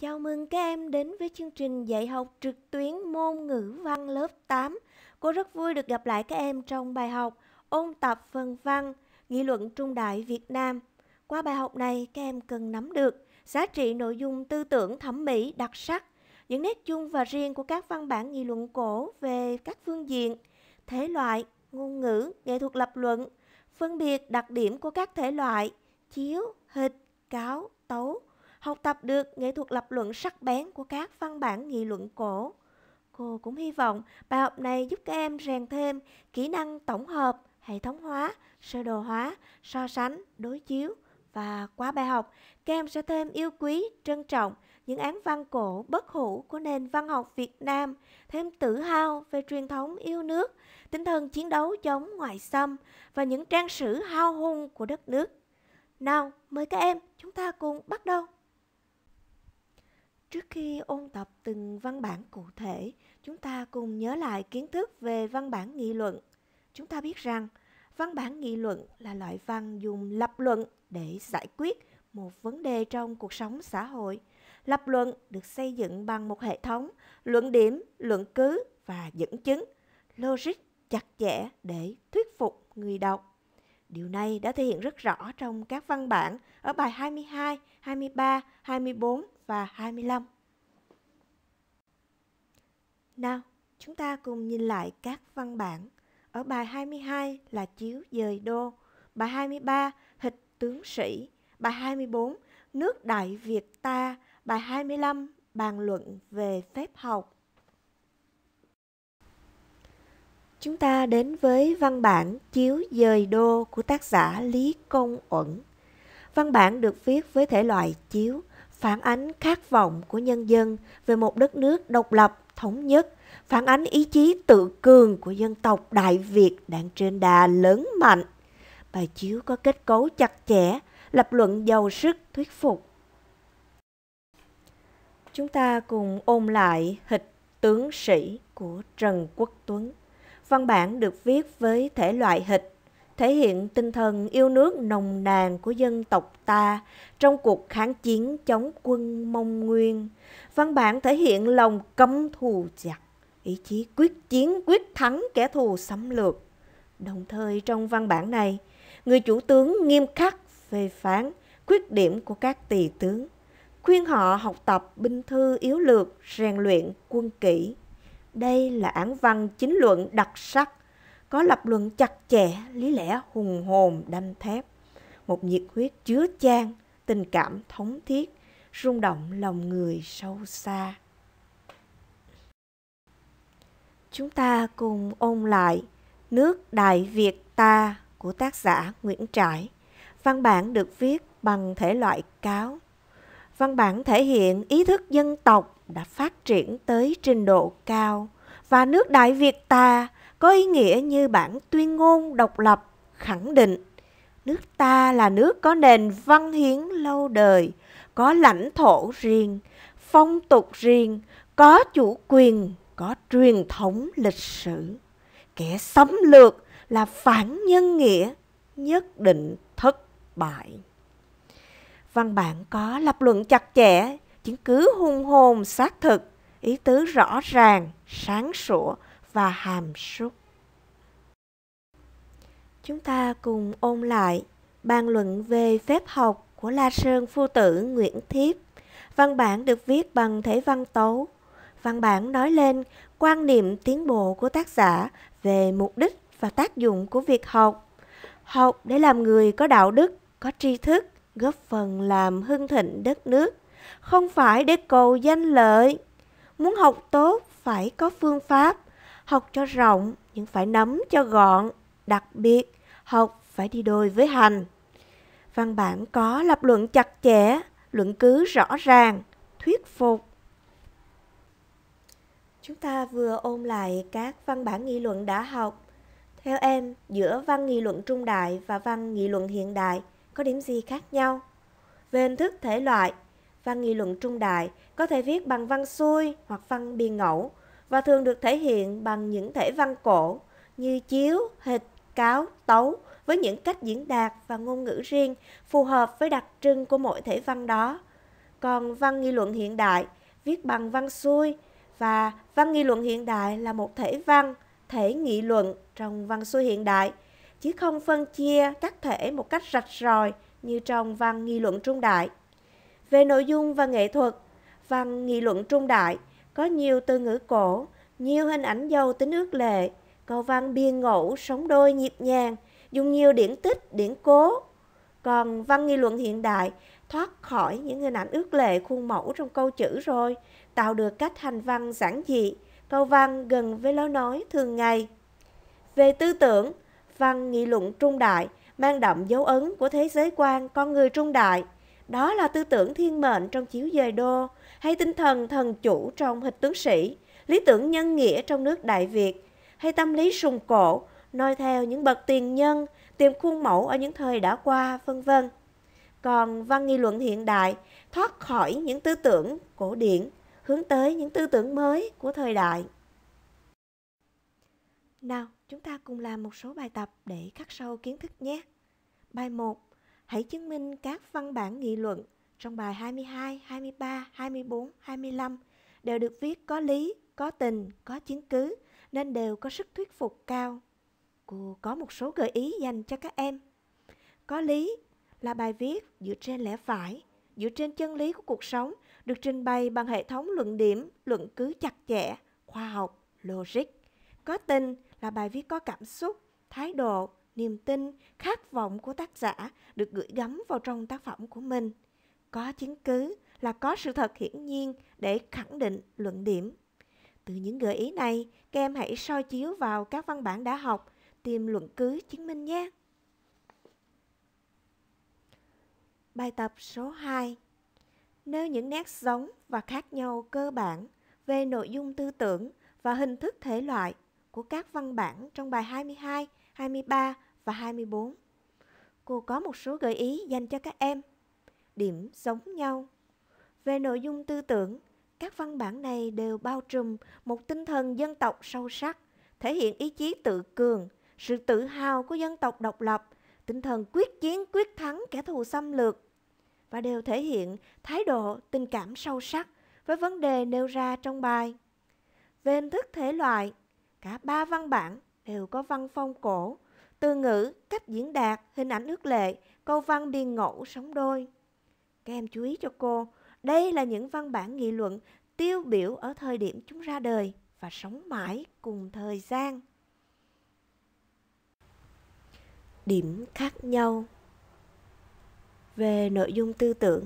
Chào mừng các em đến với chương trình dạy học trực tuyến môn ngữ văn lớp 8. Cô rất vui được gặp lại các em trong bài học ôn tập phần văn, nghị luận trung đại Việt Nam. Qua bài học này, các em cần nắm được giá trị nội dung tư tưởng thẩm mỹ đặc sắc, những nét chung và riêng của các văn bản nghị luận cổ về các phương diện, thể loại, ngôn ngữ, nghệ thuật lập luận, phân biệt đặc điểm của các thể loại, chiếu, hịch, cáo, tấu, học tập được nghệ thuật lập luận sắc bén của các văn bản nghị luận cổ. Cô cũng hy vọng bài học này giúp các em rèn thêm kỹ năng tổng hợp, hệ thống hóa, sơ đồ hóa, so sánh, đối chiếu và qua bài học, các em sẽ thêm yêu quý, trân trọng những án văn cổ bất hủ của nền văn học Việt Nam, thêm tự hào về truyền thống yêu nước, tinh thần chiến đấu chống ngoại xâm và những trang sử hao hùng của đất nước. Nào, mời các em, chúng ta cùng bắt đầu. Trước khi ôn tập từng văn bản cụ thể, chúng ta cùng nhớ lại kiến thức về văn bản nghị luận. Chúng ta biết rằng văn bản nghị luận là loại văn dùng lập luận để giải quyết một vấn đề trong cuộc sống xã hội. Lập luận được xây dựng bằng một hệ thống luận điểm, luận cứ và dẫn chứng, logic chặt chẽ để thuyết phục người đọc. Điều này đã thể hiện rất rõ trong các văn bản ở bài 22, 23, 24 và 25. Nào, chúng ta cùng nhìn lại các văn bản. Ở bài 22 là chiếu dời đô, bài 23 hịch tướng sĩ, bài 24 nước Đại Việt ta, bài 25 bàn luận về phép học, Chúng ta đến với văn bản Chiếu dời đô của tác giả Lý Công Uẩn. Văn bản được viết với thể loại chiếu, phản ánh khát vọng của nhân dân về một đất nước độc lập, thống nhất, phản ánh ý chí tự cường của dân tộc Đại Việt đang trên đà lớn mạnh. Bài chiếu có kết cấu chặt chẽ, lập luận giàu sức thuyết phục. Chúng ta cùng ôn lại hịch tướng sĩ của Trần Quốc Tuấn. Văn bản được viết với thể loại hịch, thể hiện tinh thần yêu nước nồng nàn của dân tộc ta trong cuộc kháng chiến chống quân Mông Nguyên. Văn bản thể hiện lòng căm thù chặt, ý chí quyết chiến quyết thắng kẻ thù xâm lược. Đồng thời trong văn bản này, người chủ tướng nghiêm khắc phê phán khuyết điểm của các tỳ tướng, khuyên họ học tập binh thư yếu lược, rèn luyện quân kỹ. Đây là án văn chính luận đặc sắc, có lập luận chặt chẽ, lý lẽ hùng hồn đanh thép. Một nhiệt huyết chứa chan, tình cảm thống thiết, rung động lòng người sâu xa. Chúng ta cùng ôn lại Nước Đại Việt ta của tác giả Nguyễn Trãi. Văn bản được viết bằng thể loại cáo. Văn bản thể hiện ý thức dân tộc đã phát triển tới trình độ cao và nước Đại Việt ta có ý nghĩa như bản tuyên ngôn độc lập khẳng định nước ta là nước có nền văn hiến lâu đời, có lãnh thổ riêng, phong tục riêng, có chủ quyền, có truyền thống lịch sử. Kẻ xâm lược là phản nhân nghĩa, nhất định thất bại. Văn bản có lập luận chặt chẽ chứng cứ hung hồn xác thực, ý tứ rõ ràng, sáng sủa và hàm súc. Chúng ta cùng ôn lại bàn luận về phép học của La Sơn Phu Tử Nguyễn Thiếp. Văn bản được viết bằng thể văn tấu. Văn bản nói lên quan niệm tiến bộ của tác giả về mục đích và tác dụng của việc học. Học để làm người có đạo đức, có tri thức, góp phần làm hưng thịnh đất nước không phải để cầu danh lợi. Muốn học tốt phải có phương pháp, học cho rộng nhưng phải nắm cho gọn, đặc biệt học phải đi đôi với hành. Văn bản có lập luận chặt chẽ, luận cứ rõ ràng, thuyết phục. Chúng ta vừa ôn lại các văn bản nghị luận đã học. Theo em, giữa văn nghị luận trung đại và văn nghị luận hiện đại có điểm gì khác nhau? Về hình thức thể loại, và nghị luận trung đại có thể viết bằng văn xuôi hoặc văn biên ngẫu và thường được thể hiện bằng những thể văn cổ như chiếu, hịch, cáo, tấu với những cách diễn đạt và ngôn ngữ riêng phù hợp với đặc trưng của mỗi thể văn đó. Còn văn nghị luận hiện đại viết bằng văn xuôi và văn nghị luận hiện đại là một thể văn, thể nghị luận trong văn xuôi hiện đại chứ không phân chia các thể một cách rạch ròi như trong văn nghị luận trung đại. Về nội dung và nghệ thuật, văn nghị luận trung đại, có nhiều từ ngữ cổ, nhiều hình ảnh giàu tính ước lệ, câu văn biên ngẫu, sống đôi, nhịp nhàng, dùng nhiều điển tích, điển cố. Còn văn nghị luận hiện đại thoát khỏi những hình ảnh ước lệ khuôn mẫu trong câu chữ rồi, tạo được cách hành văn giản dị, câu văn gần với lối nói thường ngày. Về tư tưởng, văn nghị luận trung đại mang đậm dấu ấn của thế giới quan con người trung đại – đó là tư tưởng thiên mệnh trong chiếu dời đô, hay tinh thần thần chủ trong hịch tướng sĩ, lý tưởng nhân nghĩa trong nước Đại Việt, hay tâm lý sùng cổ, noi theo những bậc tiền nhân, tìm khuôn mẫu ở những thời đã qua, vân vân. Còn văn nghi luận hiện đại thoát khỏi những tư tưởng cổ điển, hướng tới những tư tưởng mới của thời đại. Nào, chúng ta cùng làm một số bài tập để khắc sâu kiến thức nhé. Bài 1 Hãy chứng minh các văn bản nghị luận trong bài 22, 23, 24, 25 đều được viết có lý, có tình, có chứng cứ nên đều có sức thuyết phục cao. Cô có một số gợi ý dành cho các em. Có lý là bài viết dựa trên lẽ phải, dựa trên chân lý của cuộc sống, được trình bày bằng hệ thống luận điểm, luận cứ chặt chẽ, khoa học, logic. Có tình là bài viết có cảm xúc, thái độ, niềm tin, khát vọng của tác giả được gửi gắm vào trong tác phẩm của mình. Có chứng cứ là có sự thật hiển nhiên để khẳng định luận điểm. Từ những gợi ý này, các em hãy soi chiếu vào các văn bản đã học, tìm luận cứ chứng minh nhé. Bài tập số 2 Nêu những nét giống và khác nhau cơ bản về nội dung tư tưởng và hình thức thể loại của các văn bản trong bài 22, 23 và 24. Cô có một số gợi ý dành cho các em. Điểm giống nhau. Về nội dung tư tưởng, các văn bản này đều bao trùm một tinh thần dân tộc sâu sắc, thể hiện ý chí tự cường, sự tự hào của dân tộc độc lập, tinh thần quyết chiến quyết thắng kẻ thù xâm lược và đều thể hiện thái độ tình cảm sâu sắc với vấn đề nêu ra trong bài. Về hình thức thể loại, cả ba văn bản đều có văn phong cổ, từ ngữ, cách diễn đạt, hình ảnh ước lệ, câu văn biên ngẫu sống đôi. Các em chú ý cho cô, đây là những văn bản nghị luận tiêu biểu ở thời điểm chúng ra đời và sống mãi cùng thời gian. Điểm khác nhau Về nội dung tư tưởng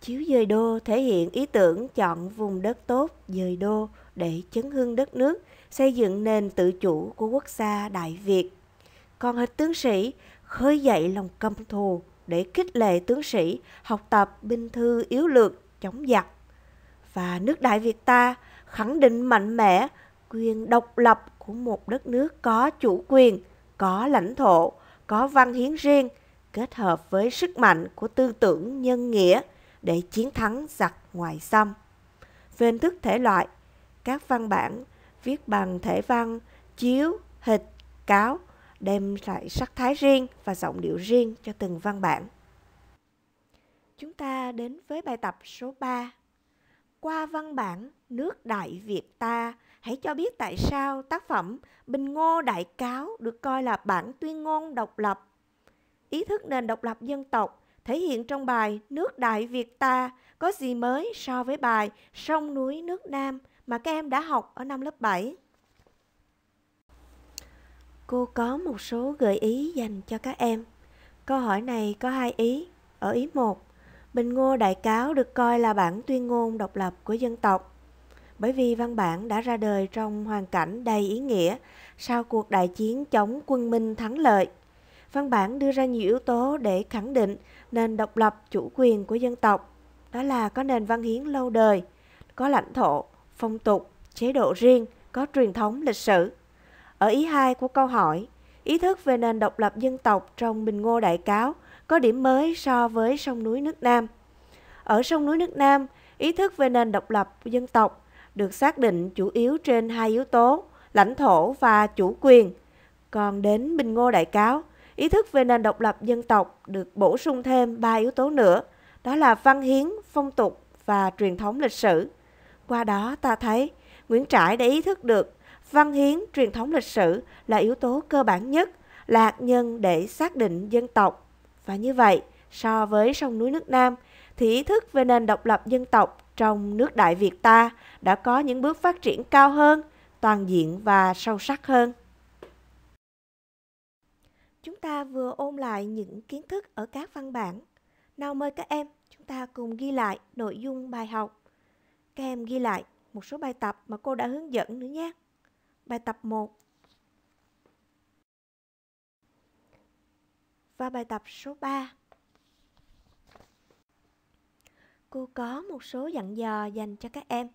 Chiếu dời đô thể hiện ý tưởng chọn vùng đất tốt dời đô để chấn hương đất nước, xây dựng nền tự chủ của quốc gia Đại Việt còn hịch tướng sĩ khơi dậy lòng căm thù để khích lệ tướng sĩ học tập binh thư yếu lược chống giặc và nước đại việt ta khẳng định mạnh mẽ quyền độc lập của một đất nước có chủ quyền có lãnh thổ có văn hiến riêng kết hợp với sức mạnh của tư tưởng nhân nghĩa để chiến thắng giặc ngoại xâm về hình thức thể loại các văn bản viết bằng thể văn chiếu hịch cáo đem lại sắc thái riêng và giọng điệu riêng cho từng văn bản. Chúng ta đến với bài tập số 3. Qua văn bản Nước Đại Việt ta, hãy cho biết tại sao tác phẩm Bình Ngô Đại Cáo được coi là bản tuyên ngôn độc lập. Ý thức nền độc lập dân tộc thể hiện trong bài Nước Đại Việt ta có gì mới so với bài Sông núi nước Nam mà các em đã học ở năm lớp 7 cô có một số gợi ý dành cho các em. Câu hỏi này có hai ý. Ở ý một, Bình Ngô Đại Cáo được coi là bản tuyên ngôn độc lập của dân tộc. Bởi vì văn bản đã ra đời trong hoàn cảnh đầy ý nghĩa sau cuộc đại chiến chống quân Minh thắng lợi. Văn bản đưa ra nhiều yếu tố để khẳng định nền độc lập chủ quyền của dân tộc. Đó là có nền văn hiến lâu đời, có lãnh thổ, phong tục, chế độ riêng, có truyền thống lịch sử. Ở ý 2 của câu hỏi, ý thức về nền độc lập dân tộc trong Bình Ngô Đại Cáo có điểm mới so với sông núi nước Nam. Ở sông núi nước Nam, ý thức về nền độc lập dân tộc được xác định chủ yếu trên hai yếu tố, lãnh thổ và chủ quyền. Còn đến Bình Ngô Đại Cáo, ý thức về nền độc lập dân tộc được bổ sung thêm ba yếu tố nữa, đó là văn hiến, phong tục và truyền thống lịch sử. Qua đó ta thấy Nguyễn Trãi đã ý thức được Văn hiến, truyền thống lịch sử là yếu tố cơ bản nhất, là hạt nhân để xác định dân tộc. Và như vậy, so với sông núi nước Nam, thì ý thức về nền độc lập dân tộc trong nước Đại Việt ta đã có những bước phát triển cao hơn, toàn diện và sâu sắc hơn. Chúng ta vừa ôn lại những kiến thức ở các văn bản. Nào mời các em, chúng ta cùng ghi lại nội dung bài học. Các em ghi lại một số bài tập mà cô đã hướng dẫn nữa nhé. Bài tập 1 Và bài tập số 3 Cô có một số dặn dò dành cho các em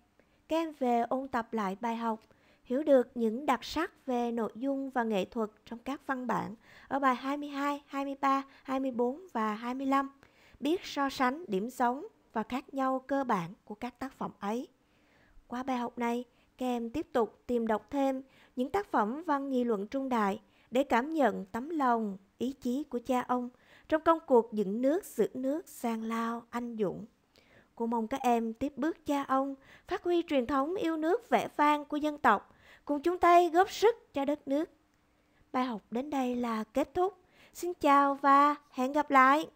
Các em về ôn tập lại bài học Hiểu được những đặc sắc về nội dung và nghệ thuật trong các văn bản ở bài 22, 23, 24 và 25 Biết so sánh điểm giống và khác nhau cơ bản của các tác phẩm ấy Qua bài học này, các em tiếp tục tìm đọc thêm những tác phẩm văn nghị luận trung đại để cảm nhận tấm lòng, ý chí của cha ông trong công cuộc dựng nước giữ nước sang lao anh dũng. Cô mong các em tiếp bước cha ông, phát huy truyền thống yêu nước vẻ vang của dân tộc, cùng chúng tay góp sức cho đất nước. Bài học đến đây là kết thúc. Xin chào và hẹn gặp lại!